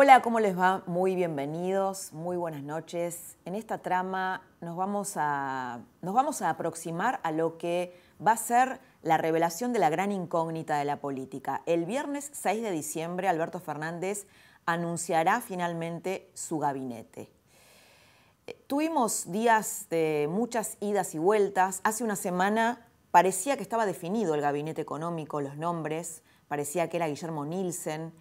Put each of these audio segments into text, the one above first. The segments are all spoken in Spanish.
Hola, ¿cómo les va? Muy bienvenidos, muy buenas noches. En esta trama nos vamos a, aproximar a lo que va a ser la revelación de la gran incógnita de la política. El viernes 6 de diciembre, Alberto Fernández anunciará finalmente su gabinete. Eh, tuvimos días de muchas idas y vueltas. Hace una semana parecía que estaba definido el gabinete económico, los nombres, parecía que era Guillermo Nielsen.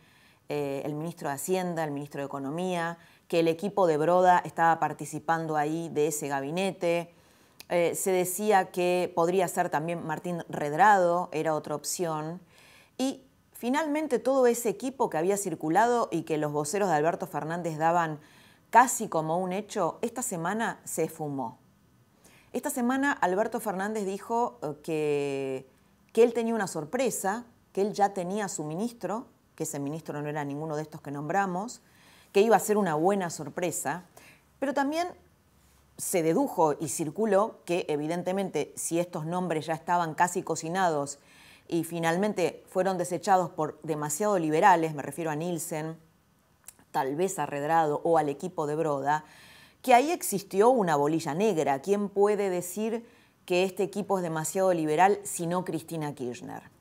Eh, el ministro de Hacienda, el ministro de Economía, que el equipo de Broda estaba participando ahí de ese gabinete. Eh, se decía que podría ser también Martín Redrado, era otra opción. Y finalmente todo ese equipo que había circulado y que los voceros de Alberto Fernández daban casi como un hecho, esta semana se fumó. Esta semana Alberto Fernández dijo eh, que, que él tenía una sorpresa, que él ya tenía su ministro, que ese ministro no era ninguno de estos que nombramos, que iba a ser una buena sorpresa, pero también se dedujo y circuló que evidentemente si estos nombres ya estaban casi cocinados y finalmente fueron desechados por demasiado liberales, me refiero a Nielsen, tal vez arredrado o al equipo de Broda, que ahí existió una bolilla negra. ¿Quién puede decir que este equipo es demasiado liberal si no Cristina Kirchner?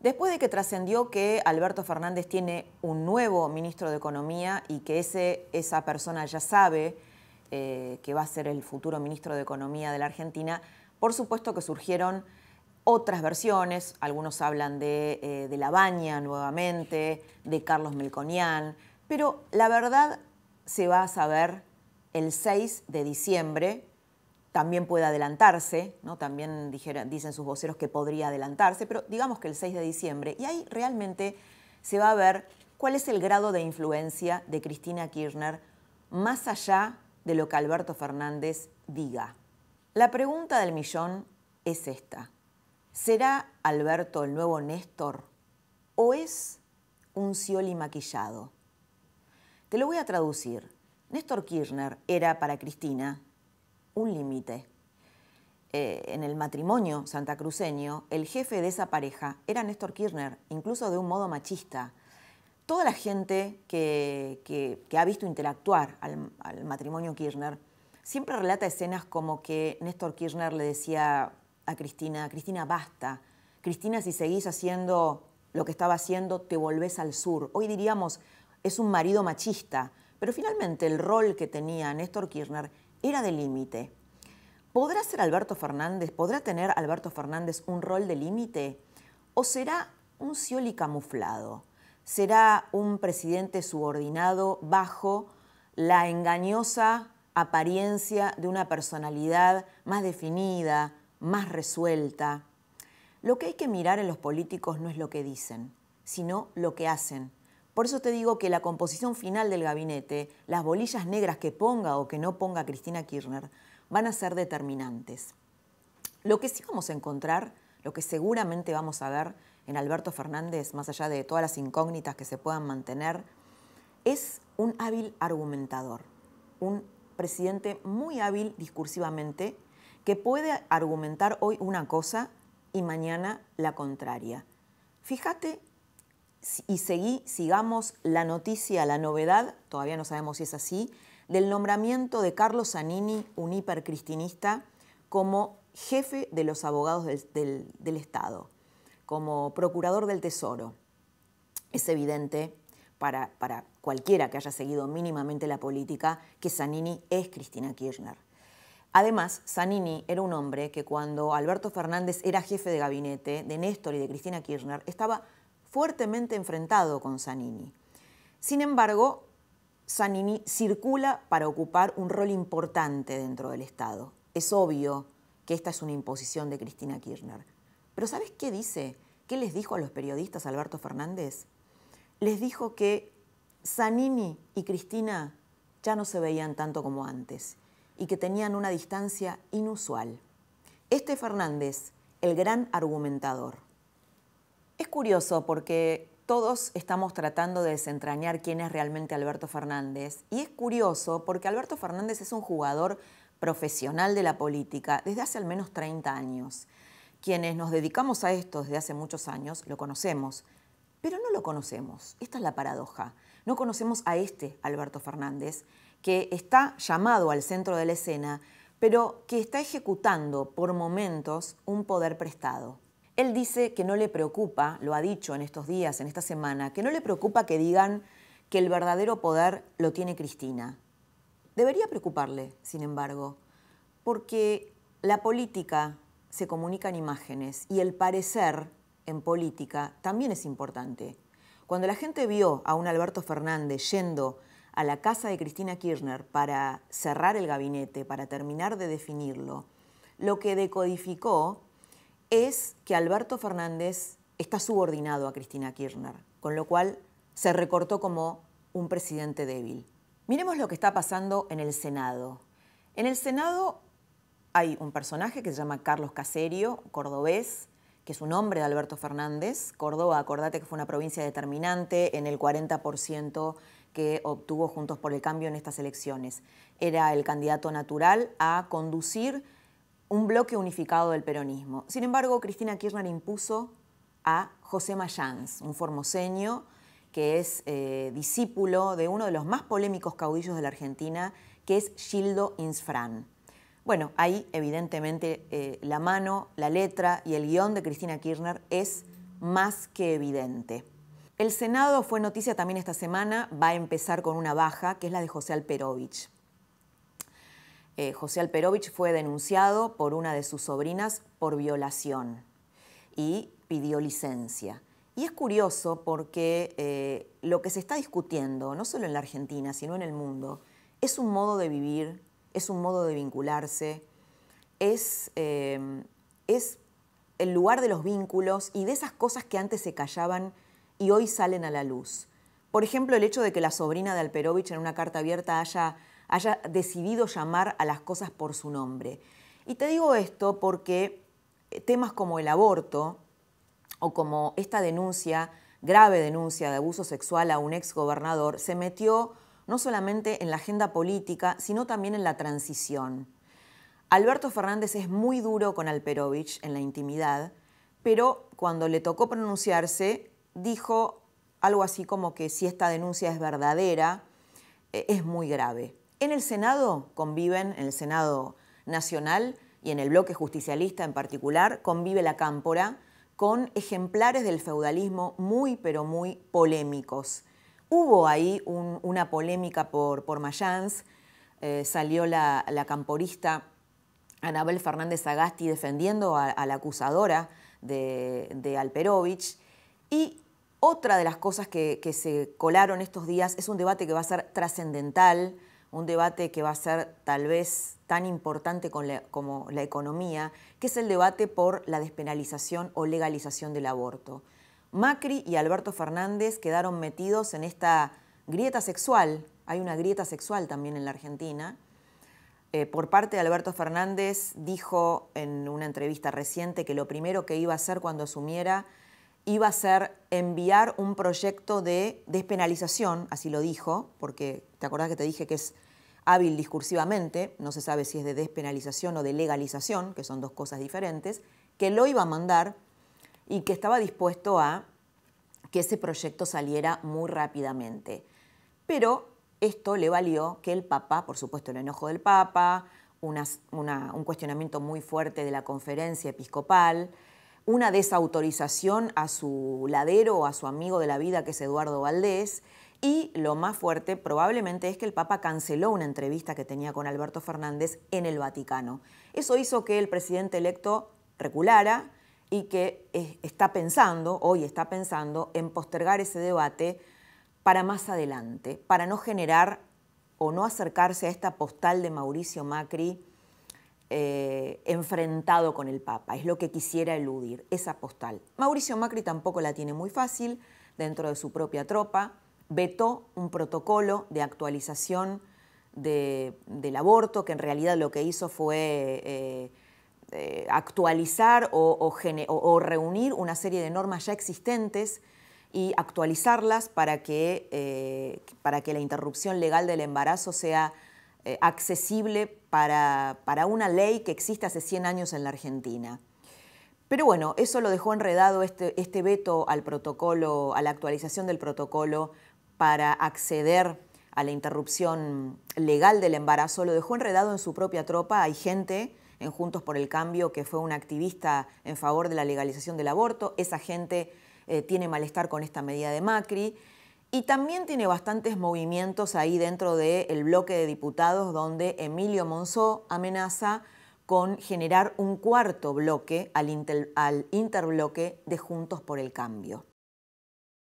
Después de que trascendió que Alberto Fernández tiene un nuevo ministro de Economía y que esa persona ya sabe eh, que va a ser el futuro ministro de Economía de la Argentina, por supuesto que surgieron otras versiones, algunos hablan de, eh, La Baña nuevamente, de Carlos Melconian, pero la verdad se va a saber el 6 de diciembre también puede adelantarse, ¿no? también dicen sus voceros que podría adelantarse, pero digamos que el 6 de diciembre, y ahí realmente se va a ver cuál es el grado de influencia de Cristina Kirchner más allá de lo que Alberto Fernández diga. La pregunta del millón es esta. ¿Será Alberto el nuevo Néstor o es un Cioli maquillado? Te lo voy a traducir. Néstor Kirchner era para Cristina un límite. Eh, en el matrimonio santacruceño, el jefe de esa pareja era Néstor Kirchner, incluso de un modo machista. Toda la gente que, ha visto interactuar al, al matrimonio Kirchner siempre relata escenas como que Néstor Kirchner le decía a Cristina, Cristina, basta. Cristina, si seguís haciendo lo que estaba haciendo, te volvés al sur. Hoy diríamos, es un marido machista, pero finalmente el rol que tenía Néstor Kirchner era de límite. ¿Podrá ser Alberto Fernández, podrá tener Alberto Fernández un rol de límite? ¿O será un Scioli camuflado? ¿Será un presidente subordinado bajo la engañosa apariencia de una personalidad más definida, más resuelta? Lo que hay que mirar en los políticos no es lo que dicen, sino lo que hacen por eso te digo que la composición final del gabinete, las bolillas negras que ponga o que no ponga Cristina Kirchner, van a ser determinantes. Lo que sí vamos a encontrar, lo que seguramente vamos a ver en Alberto Fernández, más allá de todas las incógnitas que se puedan mantener, es un hábil argumentador, un presidente muy hábil discursivamente, que puede argumentar hoy una cosa y mañana la contraria. Fíjate y seguí, sigamos la noticia, la novedad, todavía no sabemos si es así, del nombramiento de Carlos Zanini, un hipercristinista, como jefe de los abogados del, Estado, como procurador del Tesoro. Es evidente para, para, cualquiera que haya seguido mínimamente la política que Zanini es Cristina Kirchner. Además, Zanini era un hombre que cuando Alberto Fernández era jefe de gabinete de Néstor y de Cristina Kirchner, estaba fuertemente enfrentado con Zanini. Sin embargo, Zanini circula para ocupar un rol importante dentro del Estado. Es obvio que esta es una imposición de Cristina Kirchner. Pero ¿sabes qué dice? ¿Qué les dijo a los periodistas Alberto Fernández? Les dijo que Zanini y Cristina ya no se veían tanto como antes y que tenían una distancia inusual. Este Fernández, el gran argumentador, es curioso porque todos estamos tratando de desentrañar quién es realmente Alberto Fernández. Y es curioso porque Alberto Fernández es un jugador profesional de la política desde hace al menos 30 años. Quienes nos dedicamos a esto desde hace muchos años lo conocemos, pero no lo conocemos. Esta es la paradoja. No conocemos a este Alberto Fernández, que está llamado al centro de la escena, pero que está ejecutando por momentos un poder prestado. Él dice que no le preocupa, lo ha dicho en estos días, en esta semana, que no le preocupa que digan que el verdadero poder lo tiene Cristina. Debería preocuparle, sin embargo, porque la política se comunica en imágenes y el parecer en política también es importante. Cuando la gente vio a un Alberto Fernández yendo a la casa de Cristina Kirchner para cerrar el gabinete, para terminar de definirlo, lo que decodificó es que Alberto Fernández está subordinado a Cristina Kirchner, con lo cual se recortó como un presidente débil. Miremos lo que está pasando en el Senado. En el Senado hay un personaje que se llama Carlos Caserio, cordobés, que es un hombre de Alberto Fernández. Córdoba, acordate que fue una provincia determinante en el 40% que obtuvo Juntos por el Cambio en estas elecciones. Era el candidato natural a conducir un bloque unificado del peronismo. Sin embargo, Cristina Kirchner impuso a José Mayans, un formoseño que es eh, discípulo de uno de los más polémicos caudillos de la Argentina, que es Gildo Insfrán. Bueno, ahí evidentemente eh, la mano, la letra y el guión de Cristina Kirchner es más que evidente. El Senado fue noticia también esta semana, va a empezar con una baja, que es la de José Alperovich. Eh, José Alperovich fue denunciado por una de sus sobrinas por violación y pidió licencia. Y es curioso porque eh, lo que se está discutiendo, no solo en la Argentina, sino en el mundo, es un modo de vivir, es un modo de vincularse, es, em, es el lugar de los vínculos y de esas cosas que antes se callaban y hoy salen a la luz. Por ejemplo, el hecho de que la sobrina de Alperovich en una carta abierta haya haya decidido llamar a las cosas por su nombre. Y te digo esto porque eh, temas como el aborto o como esta denuncia, grave denuncia de abuso sexual a un ex gobernador, se metió no solamente en la agenda política, sino también en la transición. Alberto Fernández es muy duro con Alperovich en la intimidad, pero cuando le tocó pronunciarse, dijo algo así como que si esta denuncia es verdadera, eh, es muy grave. En el Senado conviven, en el Senado Nacional y en el bloque justicialista en particular, convive la cámpora con ejemplares del feudalismo muy, pero muy polémicos. Hubo ahí una polémica por, Mayans, eh, salió la, camporista Anabel Fernández Agasti defendiendo a, la acusadora de, Alperovich. Y otra de las cosas que se colaron estos días es un debate que va a ser trascendental un debate que va a ser tal vez tan importante como la economía, que es el debate por la despenalización o legalización del aborto. Macri y Alberto Fernández quedaron metidos en esta grieta sexual, hay una grieta sexual también en la Argentina. Eh, por parte de Alberto Fernández dijo en una entrevista reciente que lo primero que iba a hacer cuando asumiera iba a ser enviar un proyecto de despenalización, así lo dijo, porque te acordás que te dije que es hábil discursivamente, no se sabe si es de despenalización o de legalización, que son dos cosas diferentes, que lo iba a mandar y que estaba dispuesto a que ese proyecto saliera muy rápidamente. Pero esto le valió que el Papa, por supuesto el enojo del Papa, un cuestionamiento muy fuerte de la conferencia episcopal, una desautorización a su ladero o a su amigo de la vida que es Eduardo Valdés. Y lo más fuerte probablemente es que el Papa canceló una entrevista que tenía con Alberto Fernández en el Vaticano. Eso hizo que el presidente electo reculara y que está pensando, hoy está pensando, en postergar ese debate para más adelante, para no generar o no acercarse a esta postal de Mauricio Macri eh, enfrentado con el Papa, es lo que quisiera eludir, esa postal. Mauricio Macri tampoco la tiene muy fácil dentro de su propia tropa, vetó un protocolo de actualización del aborto, que en realidad lo que hizo fue eh, eh, actualizar o, reunir una serie de normas ya existentes y actualizarlas para que, para que la interrupción legal del embarazo sea eh, accesible para, una ley que existe hace 100 años en la Argentina. Pero bueno, eso lo dejó enredado este, este, veto al protocolo, a la actualización del protocolo para acceder a la interrupción legal del embarazo, lo dejó enredado en su propia tropa. Hay gente en Juntos por el Cambio que fue una activista en favor de la legalización del aborto. Esa gente eh, tiene malestar con esta medida de Macri. Y también tiene bastantes movimientos ahí dentro del bloque de diputados donde Emilio Monzó amenaza con generar un cuarto bloque al interbloque de Juntos por el Cambio.